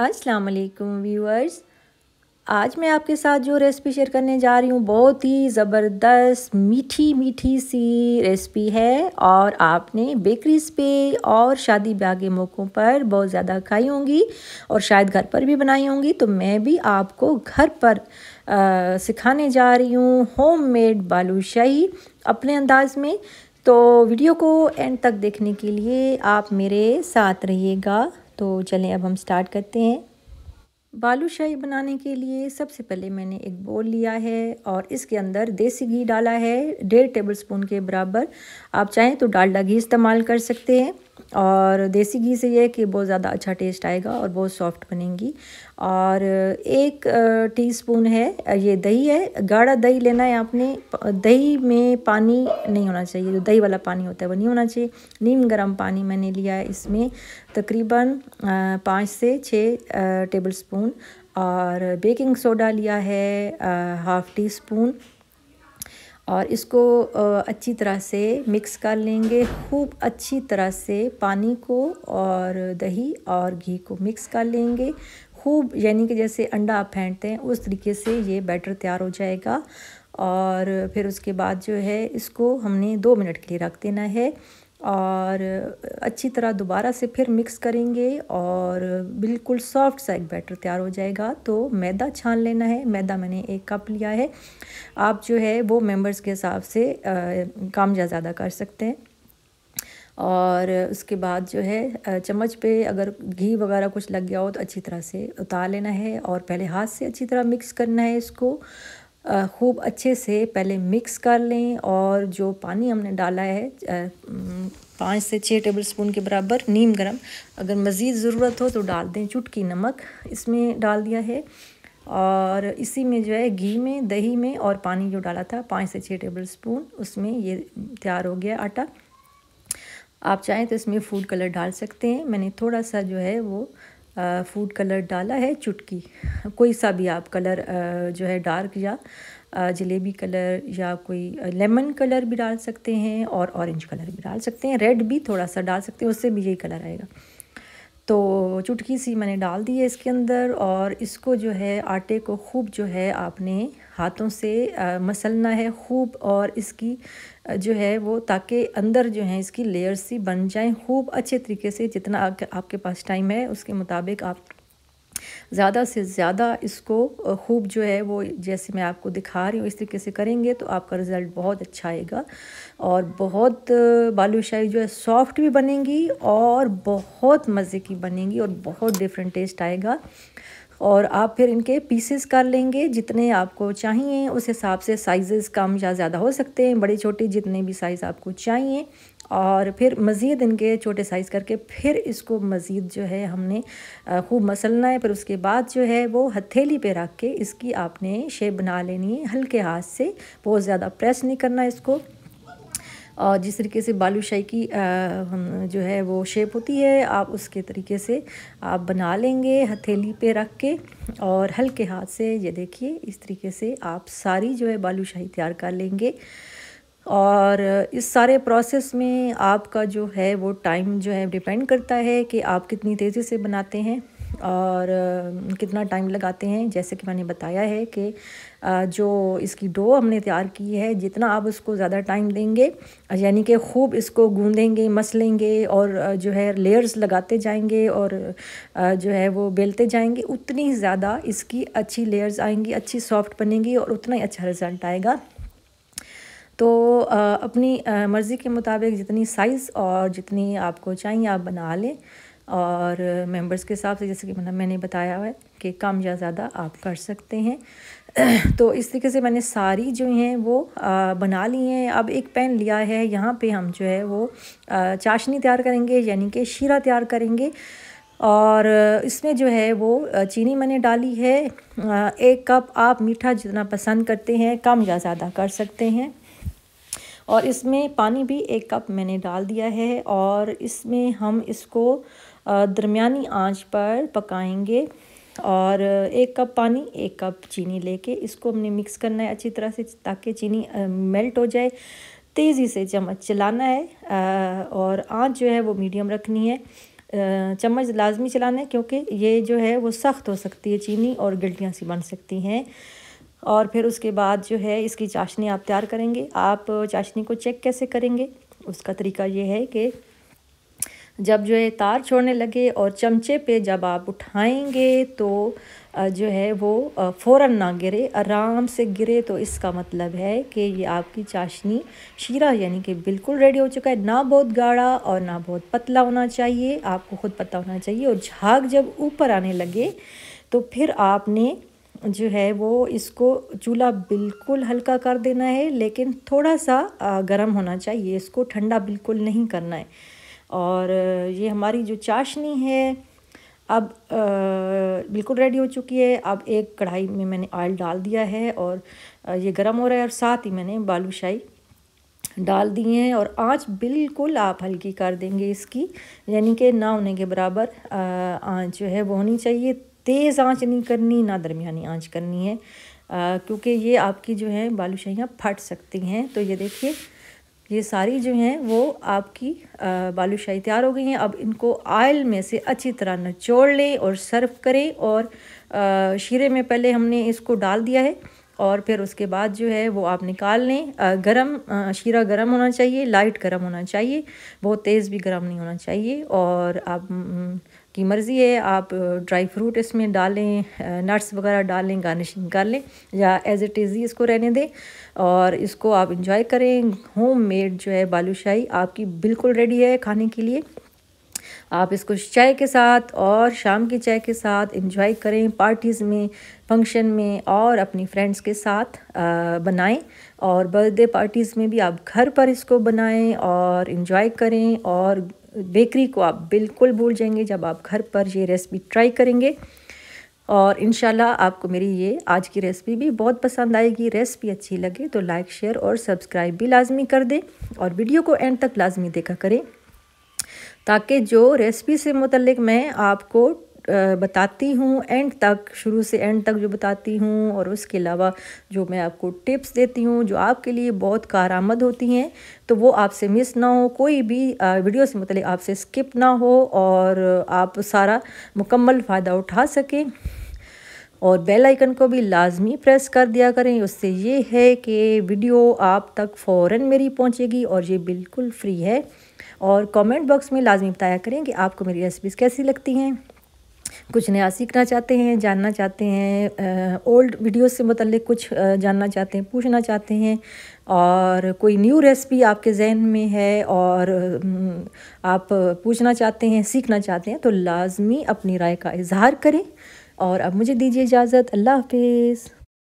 वालेकुम व्यूअर्स आज मैं आपके साथ जो रेसिपी शेयर करने जा रही हूँ बहुत ही ज़बरदस्त मीठी मीठी सी रेसिपी है और आपने बेकरीज पे और शादी ब्याह के मौक़ों पर बहुत ज़्यादा खाई होंगी और शायद घर पर भी बनाई होंगी तो मैं भी आपको घर पर आ, सिखाने जा रही हूँ होममेड बालूशाही अपने अंदाज़ में तो वीडियो को एंड तक देखने के लिए आप मेरे साथ रहिएगा तो चलें अब हम स्टार्ट करते हैं बालू शाही बनाने के लिए सबसे पहले मैंने एक बोल लिया है और इसके अंदर देसी घी डाला है डेढ़ टेबलस्पून के बराबर आप चाहें तो डालडा घी इस्तेमाल कर सकते हैं और देसी घी से ये है कि बहुत ज़्यादा अच्छा टेस्ट आएगा और बहुत सॉफ्ट बनेंगी और एक टीस्पून है ये दही है गाढ़ा दही लेना है आपने दही में पानी नहीं होना चाहिए जो दही वाला पानी होता है वो नहीं होना चाहिए नीम गर्म पानी मैंने लिया है इसमें तकरीबन पाँच से छः टेबल स्पून और बेकिंग सोडा लिया है हाफ़ टी स्पून और इसको अच्छी तरह से मिक्स कर लेंगे खूब अच्छी तरह से पानी को और दही और घी को मिक्स कर लेंगे खूब यानी कि जैसे अंडा आप फेंटते हैं उस तरीके से ये बैटर तैयार हो जाएगा और फिर उसके बाद जो है इसको हमने दो मिनट के लिए रख देना है और अच्छी तरह दोबारा से फिर मिक्स करेंगे और बिल्कुल सॉफ्ट सा एक बैटर तैयार हो जाएगा तो मैदा छान लेना है मैदा मैंने एक कप लिया है आप जो है वो मेंबर्स के हिसाब से काम ज़्यादा कर सकते हैं और उसके बाद जो है चम्मच पे अगर घी वगैरह कुछ लग गया हो तो अच्छी तरह से उतार लेना है और पहले हाथ से अच्छी तरह मिक्स करना है इसको खूब अच्छे से पहले मिक्स कर लें और जो पानी हमने डाला है पाँच से छः टेबल स्पून के बराबर नीम गरम अगर मज़ीद ज़रूरत हो तो डाल दें चुटकी नमक इसमें डाल दिया है और इसी में जो है घी में दही में और पानी जो डाला था पाँच से छः टेबल स्पून उसमें ये तैयार हो गया आटा आप चाहें तो इसमें फूड कलर डाल सकते हैं मैंने थोड़ा सा जो है वो फूड कलर डाला है चुटकी कोई सा भी आप कलर जो है डार्क या जलेबी कलर या कोई लेमन कलर भी डाल सकते हैं और ऑरेंज कलर भी डाल सकते हैं रेड भी थोड़ा सा डाल सकते हैं उससे भी यही कलर आएगा तो चुटकी सी मैंने डाल दी है इसके अंदर और इसको जो है आटे को खूब जो है आपने हाथों से मसलना है खूब और इसकी जो है वो ताकि अंदर जो है इसकी लेयर सी बन जाएं खूब अच्छे तरीके से जितना आपके पास टाइम है उसके मुताबिक आप ज़्यादा से ज़्यादा इसको खूब जो है वो जैसे मैं आपको दिखा रही हूँ इस तरीके से करेंगे तो आपका रिज़ल्ट बहुत अच्छा आएगा और बहुत बालूशाही जो है सॉफ्ट भी बनेगी और बहुत मज़े की बनेगी और बहुत डिफरेंट टेस्ट आएगा और आप फिर इनके पीसेस कर लेंगे जितने आपको चाहिए उस हिसाब से साइज़ कम या ज़्यादा हो सकते हैं बड़े छोटे जितने भी साइज़ आपको चाहिए और फिर मज़ीद इनके छोटे साइज़ करके फिर इसको मज़ीद जो है हमने खूब मसलना है फिर उसके बाद जो है वो हथेली पे रख के इसकी आपने शेप बना लेनी है हल्के हाथ से बहुत ज़्यादा प्रेस नहीं करना इसको और जिस तरीके से बालूशाही की जो है वो शेप होती है आप उसके तरीके से आप बना लेंगे हथेली पे रख के और हल्के हाथ से ये देखिए इस तरीके से आप सारी जो है बालूशाही तैयार कर लेंगे और इस सारे प्रोसेस में आपका जो है वो टाइम जो है डिपेंड करता है कि आप कितनी तेज़ी से बनाते हैं और कितना टाइम लगाते हैं जैसे कि मैंने बताया है कि जो इसकी डो हमने तैयार की है जितना आप उसको ज़्यादा टाइम देंगे यानी कि खूब इसको गूंदेंगे मसलेंगे और जो है लेयर्स लगाते जाएंगे और जो है वो बेलते जाएंगे उतनी ज़्यादा इसकी अच्छी लेयर्स आएंगी अच्छी सॉफ्ट बनेंगी और उतना ही अच्छा रिज़ल्ट आएगा तो अपनी मर्ज़ी के मुताबिक जितनी साइज़ और जितनी आपको चाहिए आप बना लें और मेंबर्स के हिसाब से जैसे कि मतलब मैंने बताया है कि कम या ज़्यादा आप कर सकते हैं तो इस तरीके से मैंने सारी जो हैं वो बना ली हैं अब एक पैन लिया है यहाँ पे हम जो है वो चाशनी तैयार करेंगे यानी कि शीरा तैयार करेंगे और इसमें जो है वो चीनी मैंने डाली है एक कप आप मीठा जितना पसंद करते हैं कम या ज़्यादा कर सकते हैं और इसमें पानी भी एक कप मैंने डाल दिया है और इसमें हम इसको दरमियानी आंच पर पकाएंगे और एक कप पानी एक कप चीनी लेके इसको हमने मिक्स करना है अच्छी तरह से ताकि चीनी मेल्ट हो जाए तेज़ी से चम्मच चलाना है और आंच जो है वो मीडियम रखनी है चम्मच लाजमी चलाना है क्योंकि ये जो है वो सख्त हो सकती है चीनी और गिल्टियाँ सी बन सकती हैं और फिर उसके बाद जो है इसकी चाशनी आप तैयार करेंगे आप चाशनी को चेक कैसे करेंगे उसका तरीका ये है कि जब जो है तार छोड़ने लगे और चमचे पे जब आप उठाएंगे तो जो है वो फ़ौर ना गिरे आराम से गिरे तो इसका मतलब है कि ये आपकी चाशनी शीरा यानी कि बिल्कुल रेडी हो चुका है ना बहुत गाढ़ा और ना बहुत पतला होना चाहिए आपको ख़ुद पता होना चाहिए और झाग जब ऊपर आने लगे तो फिर आपने जो है वो इसको चूल्हा बिल्कुल हल्का कर देना है लेकिन थोड़ा सा गर्म होना चाहिए इसको ठंडा बिल्कुल नहीं करना है और ये हमारी जो चाशनी है अब आ, बिल्कुल रेडी हो चुकी है अब एक कढ़ाई में मैंने ऑयल डाल दिया है और ये गर्म हो रहा है और साथ ही मैंने बालूशाही डाल दिए हैं और आंच बिल्कुल आप हल्की कर देंगे इसकी यानी कि ना होने के बराबर आंच जो है वो होनी चाहिए तेज़ आंच नहीं करनी ना दरमियानी आंच करनी है क्योंकि ये आपकी जो है बालूशाहियाँ फट सकती हैं तो ये देखिए ये सारी जो हैं वो आपकी बालूशाही तैयार हो गई हैं अब इनको आयल में से अच्छी तरह नचोड़ लें और सर्व करें और आ, शीरे में पहले हमने इसको डाल दिया है और फिर उसके बाद जो है वो आप निकाल लें गरम शीरा गरम होना चाहिए लाइट गरम होना चाहिए बहुत तेज़ भी गरम नहीं होना चाहिए और आप आपकी मर्ज़ी है आप ड्राई फ्रूट इसमें डालें नट्स वगैरह डालें गार्निशिंग कर लें या एज इट इज़ ही इसको रहने दें और इसको आप इंजॉय करें होम मेड जो है बालूशाही आपकी बिल्कुल रेडी है खाने के लिए आप इसको चाय के साथ और शाम की चाय के साथ इंजॉय करें पार्टीज़ में फंक्शन में और अपनी फ्रेंड्स के साथ बनाएं और बर्थडे पार्टीज़ में भी आप घर पर इसको बनाएं और इंजॉय करें और बेकरी को आप बिल्कुल भूल जाएंगे जब आप घर पर ये रेसिपी ट्राई करेंगे और इन आपको मेरी ये आज की रेसिपी भी बहुत पसंद आएगी रेसिपी अच्छी लगे तो लाइक शेयर और सब्सक्राइब भी लाजमी कर दें और वीडियो को एंड तक लाजमी देखा करें ताकि जो रेसिपी से मुतलक मैं आपको बताती हूँ एंड तक शुरू से एंड तक जो बताती हूँ और उसके अलावा जो मैं आपको टिप्स देती हूँ जो आपके लिए बहुत कारामद होती हैं तो वो आपसे मिस ना हो कोई भी वीडियो से मतलब आपसे स्किप ना हो और आप सारा मुकम्मल फ़ायदा उठा सकें और बेल आइकन को भी लाजमी प्रेस कर दिया करें उससे ये है कि वीडियो आप तक फ़ौर मेरी पहुँचेगी और ये बिल्कुल फ्री है और कमेंट बॉक्स में लाजमी बताया करें कि आपको मेरी रेसिपीज़ कैसी लगती हैं कुछ नया सीखना चाहते हैं जानना चाहते हैं ओल्ड वीडियोस से मतलब कुछ जानना चाहते हैं पूछना चाहते हैं और कोई न्यू रेसिपी आपके जहन में है और आप पूछना चाहते हैं सीखना चाहते हैं तो लाजमी अपनी राय का इजहार करें और अब मुझे दीजिए इजाज़त अल्लाह हाफिज़